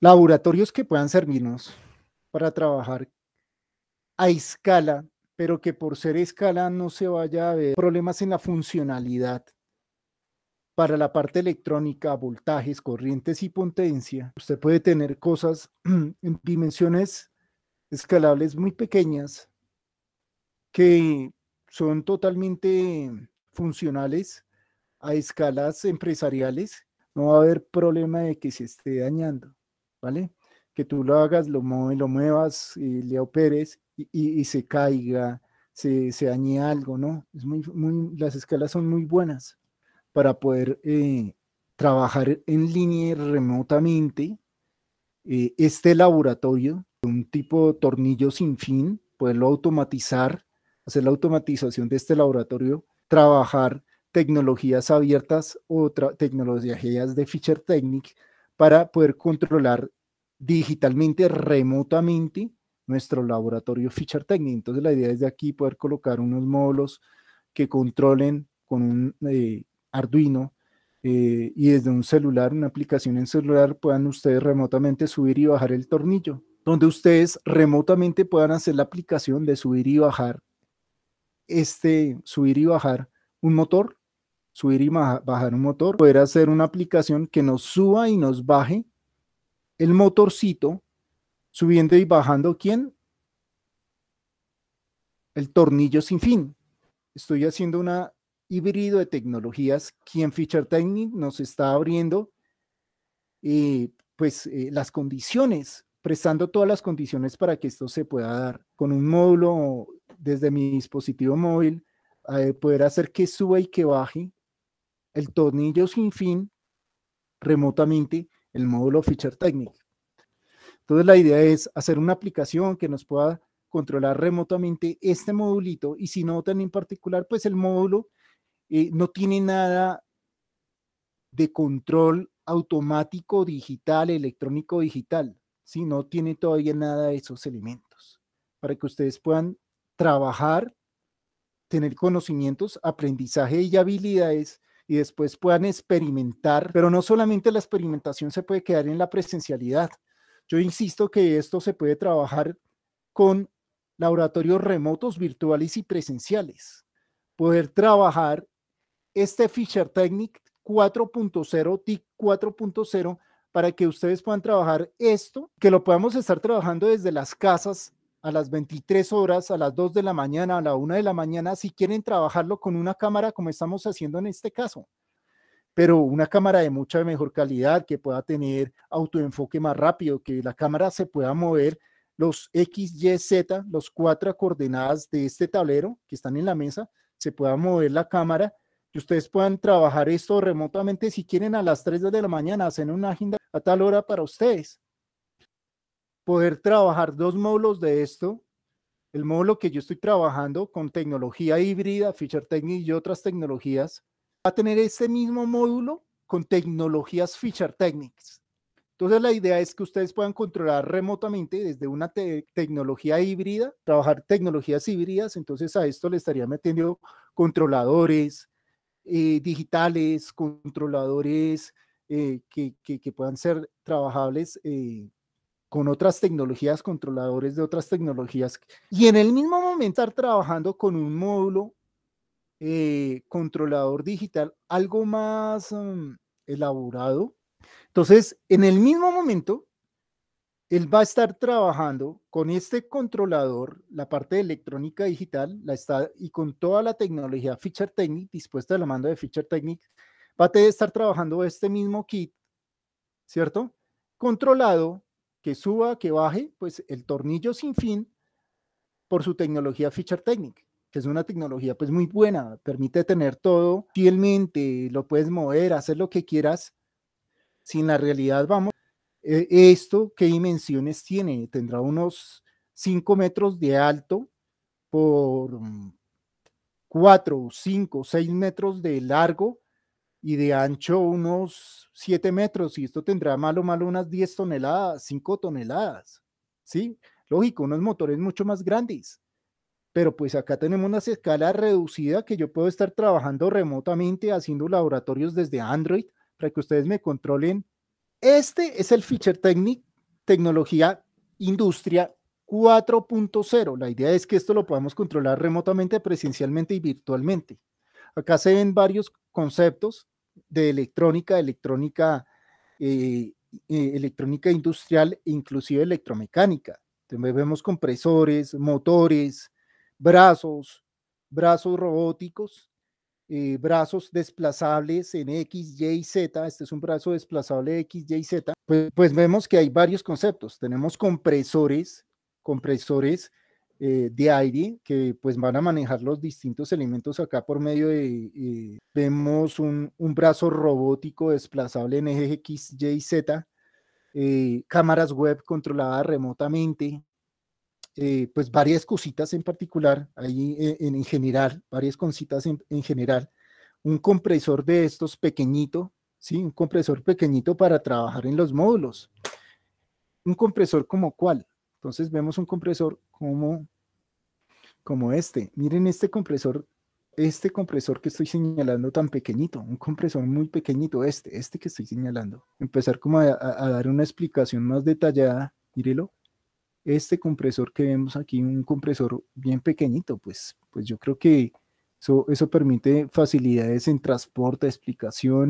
laboratorios que puedan servirnos para trabajar a escala, pero que por ser escala no se vaya a ver problemas en la funcionalidad para la parte electrónica, voltajes, corrientes y potencia, usted puede tener cosas en dimensiones escalables muy pequeñas que son totalmente funcionales a escalas empresariales. No va a haber problema de que se esté dañando. ¿vale? Que tú lo hagas, lo, lo muevas y eh, le operes y, se caiga, se, se, dañe algo, ¿no? Es muy, las escalas son muy buenas para poder eh, trabajar en línea remotamente eh, este laboratorio, un tipo de tornillo sin fin, poderlo automatizar, hacer la automatización de este laboratorio, trabajar tecnologías abiertas o tecnologías de Fisher Technic para poder controlar digitalmente, remotamente, nuestro laboratorio Feature Entonces la idea es de aquí poder colocar unos módulos que controlen con un eh, Arduino eh, y desde un celular, una aplicación en celular, puedan ustedes remotamente subir y bajar el tornillo, donde ustedes remotamente puedan hacer la aplicación de subir y bajar este, subir y bajar un motor subir y bajar un motor, poder hacer una aplicación que nos suba y nos baje el motorcito, subiendo y bajando, ¿quién? El tornillo sin fin. Estoy haciendo una híbrido de tecnologías. Quien Feature Technic nos está abriendo eh, pues, eh, las condiciones, prestando todas las condiciones para que esto se pueda dar. Con un módulo desde mi dispositivo móvil, eh, poder hacer que suba y que baje el tornillo sin fin remotamente el módulo Feature Technique. Entonces la idea es hacer una aplicación que nos pueda controlar remotamente este modulito y si no, tan en particular, pues el módulo eh, no tiene nada de control automático digital, electrónico digital, si no tiene todavía nada de esos elementos para que ustedes puedan trabajar, tener conocimientos, aprendizaje y habilidades y después puedan experimentar, pero no solamente la experimentación se puede quedar en la presencialidad. Yo insisto que esto se puede trabajar con laboratorios remotos, virtuales y presenciales. Poder trabajar este Fisher Technic 4.0, TIC 4.0, para que ustedes puedan trabajar esto, que lo podamos estar trabajando desde las casas a las 23 horas, a las 2 de la mañana, a la 1 de la mañana, si quieren trabajarlo con una cámara como estamos haciendo en este caso. Pero una cámara de mucha mejor calidad, que pueda tener autoenfoque más rápido, que la cámara se pueda mover los X, Y, Z, los cuatro coordenadas de este tablero que están en la mesa, se pueda mover la cámara y ustedes puedan trabajar esto remotamente si quieren a las 3 de la mañana, hacen una agenda a tal hora para ustedes poder trabajar dos módulos de esto. El módulo que yo estoy trabajando con tecnología híbrida, Feature Technique y otras tecnologías, va a tener ese mismo módulo con tecnologías fichar Techniques. Entonces la idea es que ustedes puedan controlar remotamente desde una tecnología híbrida, trabajar tecnologías híbridas, entonces a esto le estaría metiendo controladores eh, digitales, controladores eh, que, que, puedan ser trabajables eh, con otras tecnologías, controladores de otras tecnologías, y en el mismo momento estar trabajando con un módulo eh, controlador digital algo más mm, elaborado. Entonces, en el mismo momento, él va a estar trabajando con este controlador, la parte electrónica digital, la está, y con toda la tecnología Feature Technic, dispuesta a la mano de Feature Technic, va a estar trabajando este mismo kit, ¿cierto? Controlado que suba, que baje, pues el tornillo sin fin por su tecnología Feature Technic, que es una tecnología pues muy buena, permite tener todo fielmente, lo puedes mover, hacer lo que quieras, sin la realidad vamos. E, ¿Esto qué dimensiones tiene? Tendrá unos 5 metros de alto por 4, 5, 6 metros de largo y de ancho unos 7 metros, y esto tendrá o malo unas 10 toneladas, 5 toneladas, ¿sí? Lógico, unos motores mucho más grandes, pero pues acá tenemos una escala reducida que yo puedo estar trabajando remotamente, haciendo laboratorios desde Android, para que ustedes me controlen. Este es el Feature Technic, tecnología industria 4.0. La idea es que esto lo podamos controlar remotamente, presencialmente y virtualmente. Acá se ven varios conceptos de electrónica, electrónica, eh, eh, electrónica industrial, inclusive electromecánica. Entonces vemos compresores, motores, brazos, brazos robóticos, eh, brazos desplazables en X, Y y Z. Este es un brazo desplazable X, Y y Z. Pues, pues vemos que hay varios conceptos. Tenemos compresores, compresores eh, de aire que pues van a manejar los distintos elementos acá por medio de, eh, vemos un, brazo robótico desplazable en eje X, Y, Z, eh, cámaras web controladas remotamente, pues varias cositas en particular, ahí e, en, general, varias cositas en, general, un compresor de estos pequeñito, ¿sí? Un compresor pequeñito para trabajar en los módulos. Un compresor como cual Entonces vemos un compresor como, como este. Miren este compresor, este compresor que estoy señalando tan pequeñito, un compresor muy pequeñito, este, este que estoy señalando. Empezar como a, dar una explicación más detallada, mírelo. Este compresor que vemos aquí, un compresor bien pequeñito, pues, pues yo creo que eso, eso permite facilidades en transporte, explicación.